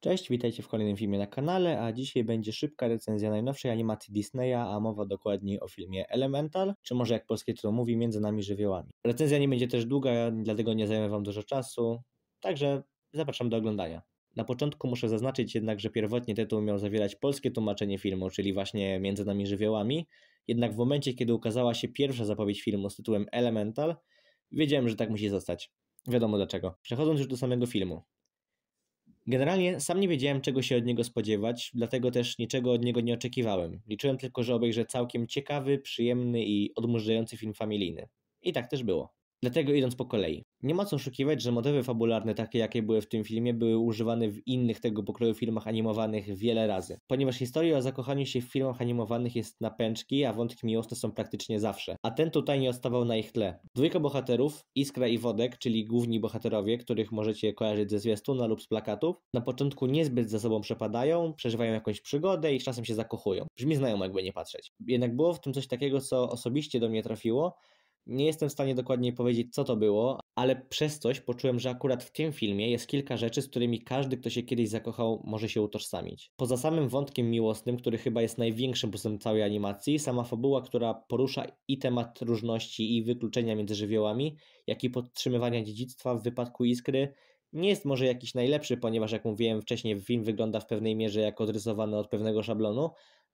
Cześć, witajcie w kolejnym filmie na kanale, a dzisiaj będzie szybka recenzja najnowszej animacji Disneya, a mowa dokładniej o filmie Elemental, czy może jak polskie to mówi, Między Nami Żywiołami. Recenzja nie będzie też długa, dlatego nie zajmę Wam dużo czasu, także zapraszam do oglądania. Na początku muszę zaznaczyć jednak, że pierwotnie tytuł miał zawierać polskie tłumaczenie filmu, czyli właśnie Między Nami Żywiołami, jednak w momencie, kiedy ukazała się pierwsza zapowiedź filmu z tytułem Elemental, wiedziałem, że tak musi zostać. Wiadomo dlaczego. Przechodząc już do samego filmu. Generalnie sam nie wiedziałem, czego się od niego spodziewać, dlatego też niczego od niego nie oczekiwałem. Liczyłem tylko, że obejrzę całkiem ciekawy, przyjemny i odmurzający film familijny. I tak też było. Dlatego idąc po kolei. Nie ma co oszukiwać, że motywy fabularne, takie jakie były w tym filmie, były używane w innych tego pokroju filmach animowanych wiele razy, ponieważ historia o zakochaniu się w filmach animowanych jest na pęczki, a wątki miłosne są praktycznie zawsze, a ten tutaj nie odstawał na ich tle. Dwójka bohaterów, Iskra i Wodek, czyli główni bohaterowie, których możecie kojarzyć ze zwiastuna lub z plakatów, na początku niezbyt za sobą przepadają, przeżywają jakąś przygodę i czasem się zakochują. Brzmi znajomo, jakby nie patrzeć. Jednak było w tym coś takiego, co osobiście do mnie trafiło, nie jestem w stanie dokładnie powiedzieć, co to było, ale przez coś poczułem, że akurat w tym filmie jest kilka rzeczy, z którymi każdy, kto się kiedyś zakochał, może się utożsamić. Poza samym wątkiem miłosnym, który chyba jest największym plusem całej animacji, sama fabuła, która porusza i temat różności i wykluczenia między żywiołami, jak i podtrzymywania dziedzictwa w wypadku iskry, nie jest może jakiś najlepszy, ponieważ jak mówiłem wcześniej, film wygląda w pewnej mierze jak odrysowany od pewnego szablonu,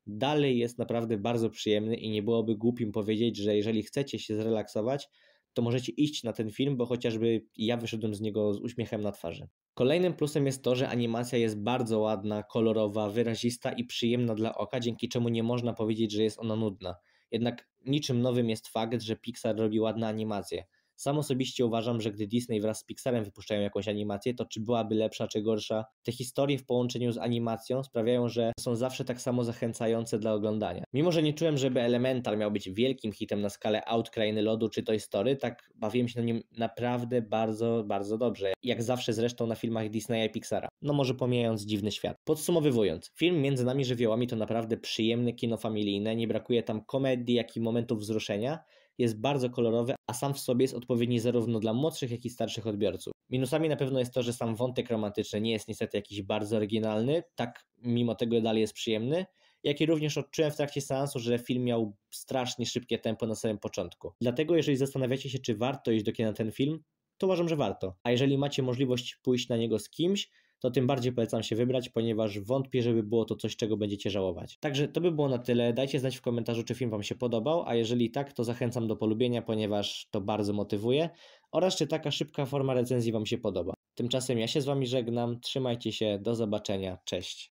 dalej jest naprawdę bardzo przyjemny i nie byłoby głupim powiedzieć, że jeżeli chcecie się zrelaksować, to możecie iść na ten film, bo chociażby ja wyszedłem z niego z uśmiechem na twarzy. Kolejnym plusem jest to, że animacja jest bardzo ładna, kolorowa, wyrazista i przyjemna dla oka, dzięki czemu nie można powiedzieć, że jest ona nudna. Jednak niczym nowym jest fakt, że Pixar robi ładne animacje. Sam osobiście uważam, że gdy Disney wraz z Pixarem wypuszczają jakąś animację, to czy byłaby lepsza czy gorsza, te historie w połączeniu z animacją sprawiają, że są zawsze tak samo zachęcające dla oglądania. Mimo, że nie czułem, żeby Elemental miał być wielkim hitem na skalę Out Krainy Lodu czy Toy Story, tak bawiłem się na nim naprawdę bardzo, bardzo dobrze. Jak zawsze zresztą na filmach Disneya i Pixara. No może pomijając Dziwny Świat. Podsumowywując, film Między Nami Żywiołami to naprawdę przyjemne kino familijne, nie brakuje tam komedii, jak i momentów wzruszenia, jest bardzo kolorowy, a sam w sobie jest odpowiedni zarówno dla młodszych, jak i starszych odbiorców. Minusami na pewno jest to, że sam wątek romantyczny nie jest niestety jakiś bardzo oryginalny, tak mimo tego dalej jest przyjemny, jak i również odczułem w trakcie seansu, że film miał strasznie szybkie tempo na samym początku. Dlatego jeżeli zastanawiacie się, czy warto iść do kina na ten film, to uważam, że warto. A jeżeli macie możliwość pójść na niego z kimś, to tym bardziej polecam się wybrać, ponieważ wątpię, żeby było to coś, czego będziecie żałować. Także to by było na tyle. Dajcie znać w komentarzu, czy film Wam się podobał, a jeżeli tak, to zachęcam do polubienia, ponieważ to bardzo motywuje oraz czy taka szybka forma recenzji Wam się podoba. Tymczasem ja się z Wami żegnam, trzymajcie się, do zobaczenia, cześć.